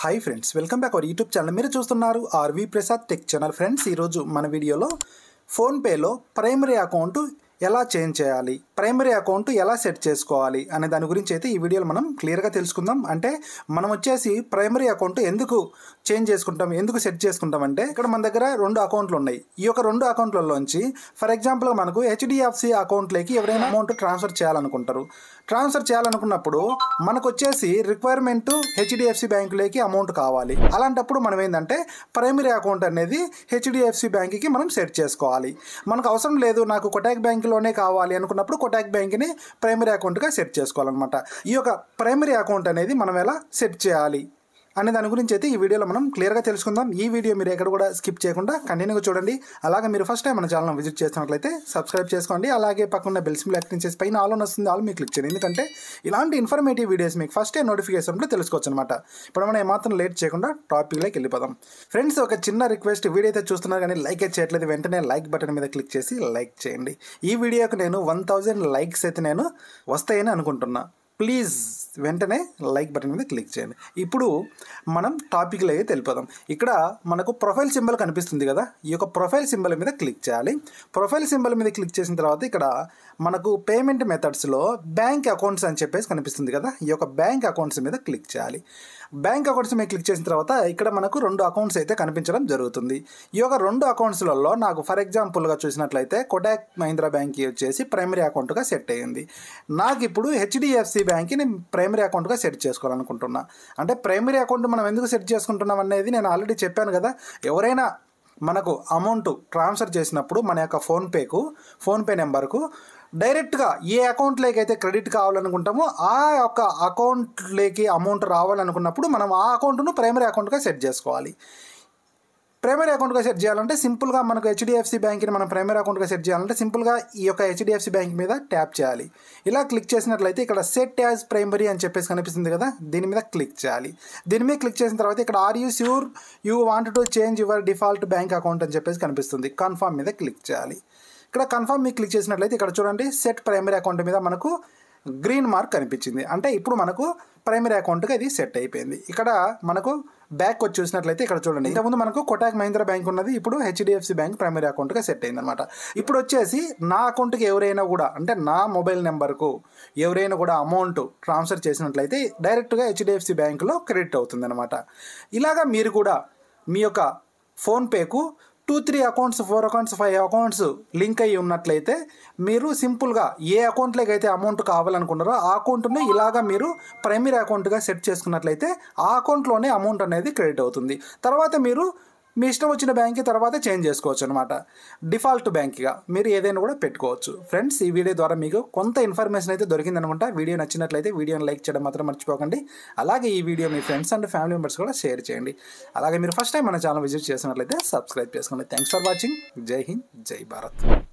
hi friends welcome back our YouTube channel మీరు చూస్తున్నారు RV Prasad tech channel friends ఈరోజు మన వీడియోలో ఫోన్పేలో ప్రైమరీ అకౌంట్ ఎలా చేంజ్ చేయాలి ప్రైమరీ అకౌంట్ ఎలా సెట్ చేసుకోవాలి అనే దాని గురించి అయితే ఈ వీడియోలో మనం క్లియర్గా తెలుసుకుందాం అంటే మనం వచ్చేసి ప్రైమరీ అకౌంట్ ఎందుకు చేంజ్ చేసుకుంటాం ఎందుకు సెట్ చేసుకుంటాం అంటే ఇక్కడ మన దగ్గర రెండు అకౌంట్లు ఉన్నాయి ఈ యొక్క రెండు అకౌంట్లలోంచి ఫర్ ఎగ్జాంపుల్ మనకు హెచ్డిఎఫ్సి అకౌంట్లోకి ఎవరైనా అమౌంట్ ట్రాన్స్ఫర్ చేయాలనుకుంటారు ట్రాన్స్ఫర్ చేయాలనుకున్నప్పుడు మనకు వచ్చేసి రిక్వైర్మెంట్ హెచ్డిఎఫ్సి బ్యాంకులోకి అమౌంట్ కావాలి అలాంటప్పుడు మనం ఏంటంటే ప్రైమరీ అకౌంట్ అనేది హెచ్డిఎఫ్సి బ్యాంక్కి మనం సెట్ చేసుకోవాలి మనకు అవసరం లేదు నాకు కొటాక్ బ్యాంకులోనే కావాలి అనుకున్నప్పుడు కోటాక్ బ్యాంక్ని ప్రైమరీ అకౌంట్గా సెట్ చేసుకోవాలన్నమాట ఈ యొక్క ప్రైమరీ అకౌంట్ అనేది మనం ఎలా సెట్ చేయాలి అనే దాని గురించి అయితే ఈ వీడియోలో మనం క్లియర్గా తెలుసుకుందాం ఈ వీడియో మీరు ఎక్కడ కూడా స్కిప్ చేయకుండా కంటిన్యూగా చూడండి అలాగే మీరు ఫస్ట్ టైం మన ఛానల్ విజిట్ చేసినట్లయితే సబ్స్క్రైబ్ చేసుకోండి అలాగే పక్కన బెల్స్ మీద యాక్టింగ్ చేసి పైన ఆలోన్ వస్తుంది ఆల్ మీకు క్లిక్ చేయండి ఎందుకంటే ఇలాంటి ఇన్ఫర్మేటివ్ వీడియోస్ మీకు ఫస్ట్ టైం కూడా తెలుసుకోవచ్చు అనమాట ఇప్పుడు మనం ఏమాత్రం లేట్ చేయకుండా టాపిక్లోకి వెళ్ళిపోదాం ఫ్రెండ్స్ ఒక చిన్న రిక్వెస్ట్ వీడియో అయితే చూస్తున్నారు కానీ లైక్ అయితే చేయట్లేదు వెంటనే లైక్ బటన్ మీద క్లిక్ చేసి లైక్ చేయండి ఈ వీడియోకి నేను వన్ లైక్స్ అయితే నేను వస్తాయని అనుకుంటున్నాను ప్లీజ్ వెంటనే లైక్ బటన్ మీద క్లిక్ చేయండి ఇప్పుడు మనం టాపిక్లు అయితే వెళ్ళిపోదాం ఇక్కడ మనకు ప్రొఫైల్ సింబల్ కనిపిస్తుంది కదా ఈ యొక్క ప్రొఫైల్ సింబల్ మీద క్లిక్ చేయాలి ప్రొఫైల్ సింబల్ మీద క్లిక్ చేసిన తర్వాత ఇక్కడ మనకు పేమెంట్ మెథడ్స్లో బ్యాంక్ అకౌంట్స్ అని చెప్పేసి కనిపిస్తుంది కదా ఈ యొక్క బ్యాంక్ అకౌంట్స్ మీద క్లిక్ చేయాలి బ్యాంక్ అకౌంట్స్ మీద క్లిక్ చేసిన తర్వాత ఇక్కడ మనకు రెండు అకౌంట్స్ అయితే కనిపించడం జరుగుతుంది ఈ యొక్క రెండు అకౌంట్స్లలో నాకు ఫర్ ఎగ్జాంపుల్గా చూసినట్లయితే కొటాక్ మహీంద్రా బ్యాంక్ వచ్చేసి ప్రైమరీ అకౌంట్గా సెట్ అయ్యింది నాకు ఇప్పుడు హెచ్డిఎఫ్సి బ్యాంక్ని ప్రైమరీ అకౌంట్గా సెట్ చేసుకోవాలనుకుంటున్నా అంటే ప్రైమరీ అకౌంట్ మనం ఎందుకు సెట్ చేసుకుంటున్నాం అనేది నేను ఆల్రెడీ చెప్పాను కదా ఎవరైనా మనకు అమౌంట్ ట్రాన్స్ఫర్ చేసినప్పుడు మన యొక్క ఫోన్పేకు ఫోన్పే నెంబర్కు డైరెక్ట్గా ఏ అకౌంట్లోకి అయితే క్రెడిట్ కావాలనుకుంటామో ఆ యొక్క అకౌంట్లోకి అమౌంట్ రావాలనుకున్నప్పుడు మనం ఆ అకౌంట్ను ప్రైమరీ అకౌంట్గా సెట్ చేసుకోవాలి ప్రైమరీ అకౌంట్గా సెట్ చేయాలంటే సింపుల్గా మనకు హెచ్డిఎఫ్సి బ్యాంక్ని మనం ప్రైమరీ అకౌంట్గా సెట్ చేయాలంటే సింపుల్గా ఈ యొక్క హెచ్డిఎఫ్సి బ్యాంక్ మీద ట్యాప్ చేయాలి ఇలా క్లిక్ చేసినట్లయితే ఇక్కడ సెట్ యాజ్ ప్రైమరీ అని చెప్పేసి కనిపిస్తుంది కదా దీని మీద క్లిక్ చేయాలి దీని మీద క్లిక్ చేసిన తర్వాత ఇక్కడ are you sure you want to change your default bank account అని చెప్పేసి కనిపిస్తుంది కన్ఫామ్ మీద క్లిక్ చేయాలి ఇక్కడ కన్ఫర్మ్ మీకు క్లిక్ చేసినట్లయితే ఇక్కడ చూడండి సెట్ ప్రైమరీ అకౌంట్ మీద మనకు గ్రీన్ మార్క్ కనిపించింది అంటే ఇప్పుడు మనకు ప్రైమరీ అకౌంట్కి అది సెట్ అయిపోయింది ఇక్కడ మనకు బ్యాక్ వచ్చి చూసినట్లయితే ఇక్కడ చూడండి ఇంతకుముందు మనకు కొటాక్ మహీంద్ర బ్యాంక్ ఉన్నది ఇప్పుడు హెచ్డిఎఫ్సి బ్యాంక్ ప్రైమరీ అకౌంట్గా సెట్ అయింది అనమాట ఇప్పుడు వచ్చేసి నా అకౌంట్కి ఎవరైనా కూడా అంటే నా మొబైల్ నెంబర్కు ఎవరైనా కూడా అమౌంట్ ట్రాన్స్ఫర్ చేసినట్లయితే డైరెక్ట్గా హెచ్డిఎఫ్సి బ్యాంక్లో క్రెడిట్ అవుతుంది అనమాట ఇలాగా మీరు కూడా మీ యొక్క ఫోన్పేకు two three accounts four accounts five accounts link అయ్యి ఉన్నట్లయితే మీరు సింపుల్గా ఏ అకౌంట్లోకి అయితే అమౌంట్ కావాలనుకున్నారో ఆ అకౌంట్ను ఇలాగా మీరు ప్రైమరీ అకౌంట్గా సెట్ చేసుకున్నట్లయితే ఆ అకౌంట్లోనే అమౌంట్ అనేది క్రెడిట్ అవుతుంది తర్వాత మీరు మీ ఇష్టం వచ్చిన బ్యాంక్కి తర్వాత చేంజ్ చేసుకోవచ్చు అనమాట డిఫాల్ట్ బ్యాంక్గా మీరు ఏదైనా కూడా పెట్టుకోవచ్చు ఫ్రెండ్స్ ఈ వీడియో ద్వారా మీకు కొంత ఇన్ఫర్మేషన్ అయితే దొరికింది అనుకుంటా వీడియో నచ్చినట్లయితే వీడియోని లైక్ చేయడం మాత్రం మర్చిపోకండి అలాగే ఈ వీడియో మీ ఫ్రెండ్స్ అండ్ ఫ్యామిలీ మెంబర్స్ కూడా షేర్ చేయండి అలాగే మీరు ఫస్ట్ టైం మన ఛానల్ విజిట్ చేసినట్లయితే సబ్స్క్రైబ్ చేసుకోండి థ్యాంక్స్ ఫర్ వాచింగ్ జై హింద్ జై భారత్